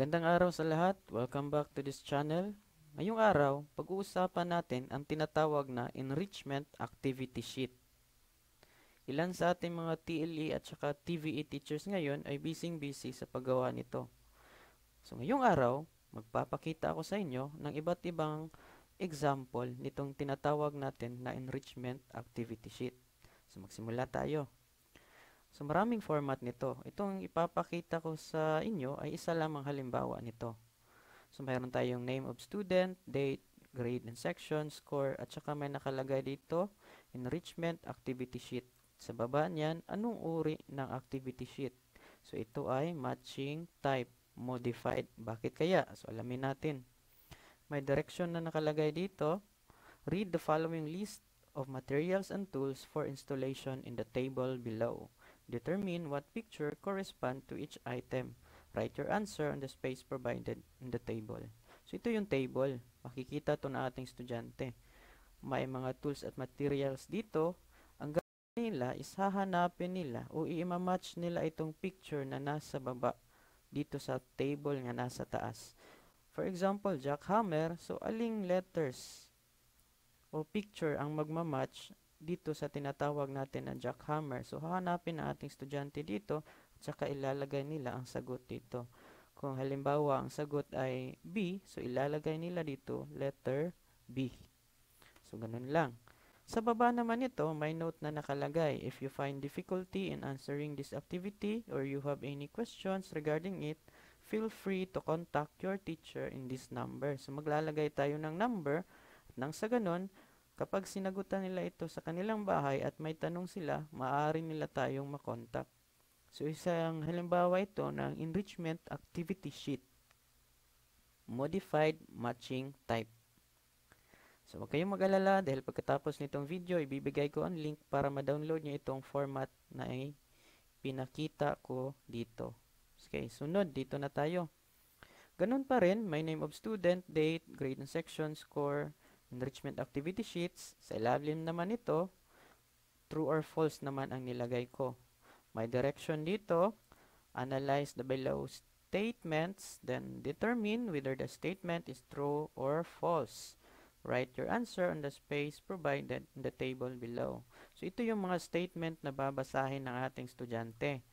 Magandang araw sa lahat. Welcome back to this channel. Ngayong araw, pag-uusapan natin ang tinatawag na Enrichment Activity Sheet. Ilan sa ating mga TLE at saka TVE teachers ngayon ay busy-busy sa paggawa nito. So ngayong araw, magpapakita ako sa inyo ng iba't ibang example nitong tinatawag natin na Enrichment Activity Sheet. So magsimula tayo. So maraming format nito. Itong ipapakita ko sa inyo ay isa lamang halimbawa nito. So mayroon tayong name of student, date, grade and section, score, at saka may nakalagay dito, enrichment activity sheet. Sa baba niyan, anong uri ng activity sheet? So ito ay matching type, modified. Bakit kaya? So alamin natin. May direction na nakalagay dito. Read the following list of materials and tools for installation in the table below. Determine what picture correspond to each item. Write your answer on the space provided in the table. So, ito yung table. Makikita to na ating estudyante. May mga tools at materials dito. Ang gagawin nila is hahanapin nila o i-match nila itong picture na nasa baba dito sa table nga nasa taas. For example, jackhammer. So, aling letters o picture ang magmamatch dito sa tinatawag natin na jackhammer. So, hahanapin ang ating estudyante dito at saka ilalagay nila ang sagot dito. Kung halimbawa, ang sagot ay B, so ilalagay nila dito letter B. So, ganun lang. Sa baba naman nito, may note na nakalagay. If you find difficulty in answering this activity or you have any questions regarding it, feel free to contact your teacher in this number. So, maglalagay tayo ng number at nang sa ganun, Kapag sinagutan nila ito sa kanilang bahay at may tanong sila, maaari nila tayong makontak. So isang halimbawa ito ng enrichment activity sheet. Modified matching type. So wag kayong mag-alala dahil pagkatapos nitong video, ibibigay ko ang link para ma-download nyo itong format na pinakita ko dito. Okay, sunod dito na tayo. Ganun pa rin, my name of student, date, grade and section, score, enrichment activity sheets, sa ilalim naman ito, true or false naman ang nilagay ko. My direction dito, analyze the below statements, then determine whether the statement is true or false. Write your answer on the space provided in the table below. So, ito yung mga statement na babasahin ng ating estudyante.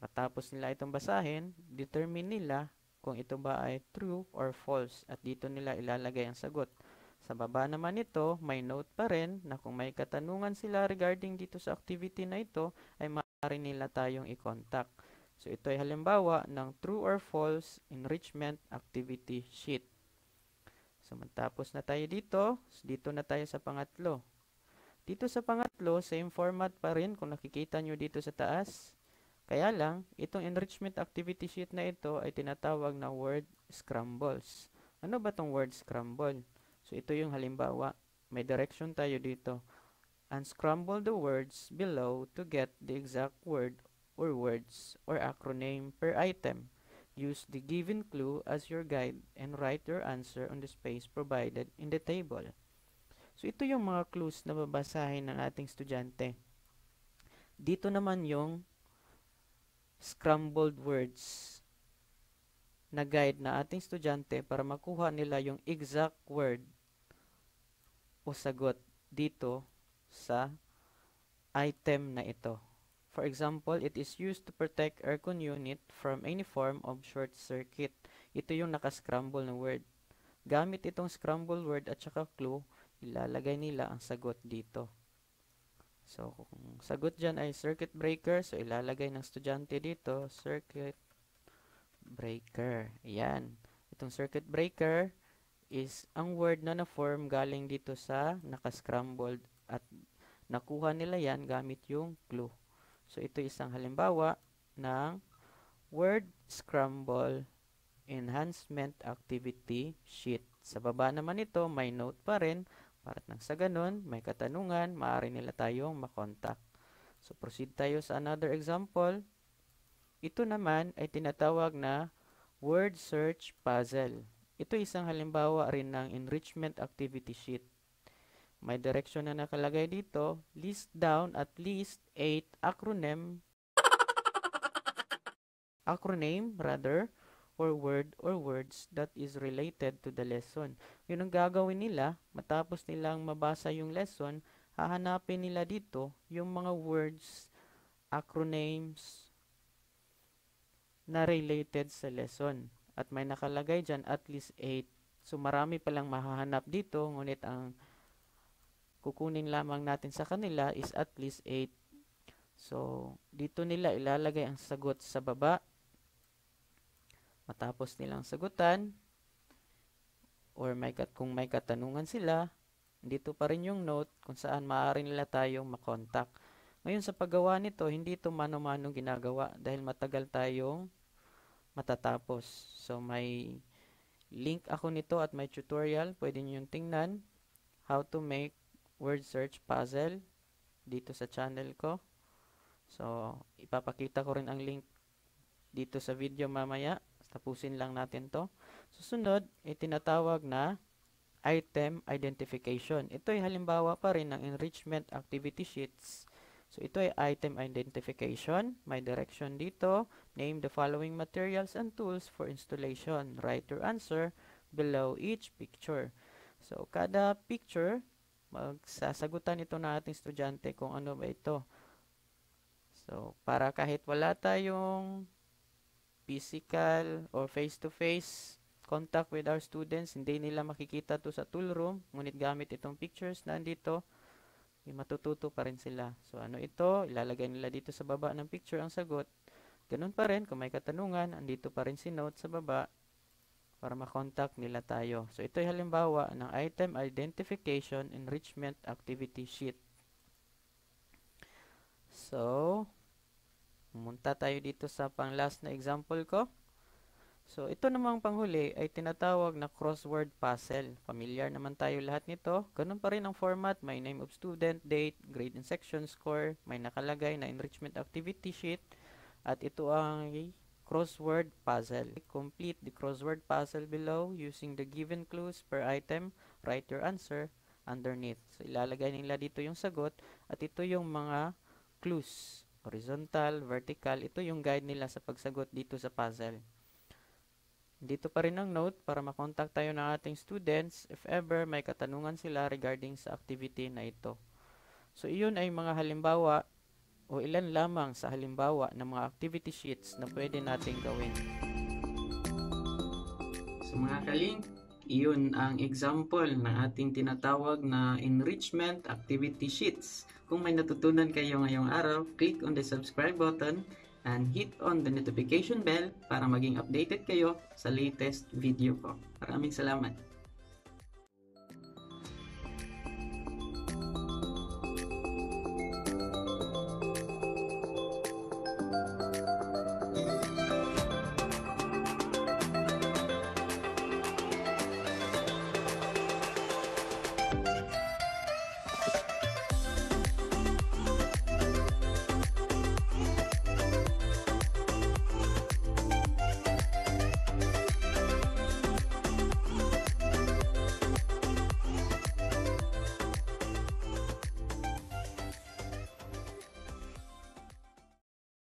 Katapos nila itong basahin, determine nila kung ito ba ay true or false. At dito nila ilalagay ang sagot. Sa baba naman nito, may note pa rin na kung may katanungan sila regarding dito sa activity na ito, ay maaari nila tayong i-contact. So ito ay halimbawa ng true or false enrichment activity sheet. So matapos na tayo dito, so, dito na tayo sa pangatlo. Dito sa pangatlo, same format pa rin kung nakikita nyo dito sa taas. Kaya lang, itong enrichment activity sheet na ito ay tinatawag na word scrambles. Ano ba tong word scramble? So, ito yung halimbawa. May direction tayo dito. Unscramble the words below to get the exact word or words or acronym per item. Use the given clue as your guide and write your answer on the space provided in the table. So, ito yung mga clues na babasahin ng ating estudyante. Dito naman yung scrambled words na guide na ating estudyante para makuha nila yung exact word o sagot dito sa item na ito. For example, it is used to protect aircon unit from any form of short circuit. Ito yung nakascramble na word. Gamit itong scramble word at saka clue, ilalagay nila ang sagot dito. So, kung sagot dyan ay circuit breaker, so ilalagay ng estudyante dito, circuit breaker. Ayan. Itong circuit breaker, is ang word na na-form galing dito sa naka-scrambled at nakuha nila yan gamit yung clue. So, ito isang halimbawa ng word scramble enhancement activity sheet. Sa baba naman ito, may note pa rin para nang sa ganun, may katanungan, maaari nila tayong makontak. So, proceed tayo sa another example. Ito naman ay tinatawag na word search puzzle. Ito isang halimbawa rin ng enrichment activity sheet. May direction na nakalagay dito, list down at least 8 acronym acronym rather or word or words that is related to the lesson. Yun ang gagawin nila, matapos nilang mabasa yung lesson, hahanapin nila dito yung mga words, acronyms na related sa lesson at may nakalagay dyan at least 8. So marami palang mahahanap dito ngunit ang kukunin lamang natin sa kanila is at least 8. So dito nila ilalagay ang sagot sa baba. Matapos nilang sagutan or may kat kung may katanungan sila, dito pa rin yung note kung saan maaari nila tayong makontak. Ngayon sa paggawa nito, hindi ito mano-manong ginagawa dahil matagal tayong matatapos. So, may link ako nito at may tutorial. Pwede nyo yung tingnan. How to make word search puzzle dito sa channel ko. So, ipapakita ko rin ang link dito sa video mamaya. Tapusin lang natin to. Susunod, itinatawag na item identification. Ito ay halimbawa pa rin ng enrichment activity sheets So, ito ay item identification. May direction dito. Name the following materials and tools for installation. Write your answer below each picture. So, kada picture, magsasagutan ito na ating estudyante kung ano ba ito. So, para kahit wala tayong physical or face-to-face -face contact with our students, hindi nila makikita to sa tool room. Ngunit gamit itong pictures, nandito, yung matututo pa rin sila. So, ano ito? Ilalagay nila dito sa baba ng picture ang sagot. Ganun pa rin, kung may katanungan, andito pa rin si note sa baba para makontakt nila tayo. So, ito ay halimbawa ng Item Identification Enrichment Activity Sheet. So, munta tayo dito sa pang last na example ko. So, ito namang panghuli ay tinatawag na crossword puzzle. Familiar naman tayo lahat nito. Ganun pa rin ang format. May name of student, date, grade and section, score. May nakalagay na enrichment activity sheet. At ito ang crossword puzzle. Complete the crossword puzzle below using the given clues per item. Write your answer underneath. So, ilalagay nila dito yung sagot at ito yung mga clues. Horizontal, vertical, ito yung guide nila sa pagsagot dito sa puzzle. Dito pa rin ang note para makontakt tayo ng ating students if ever may katanungan sila regarding sa activity na ito. So, iyon ay mga halimbawa o ilan lamang sa halimbawa ng mga activity sheets na pwede nating gawin. So mga kalink, iyon ang example ng ating tinatawag na enrichment activity sheets. Kung may natutunan kayo ngayong araw, click on the subscribe button and hit on the notification bell para maging updated kayo sa latest video ko. Maraming salamat!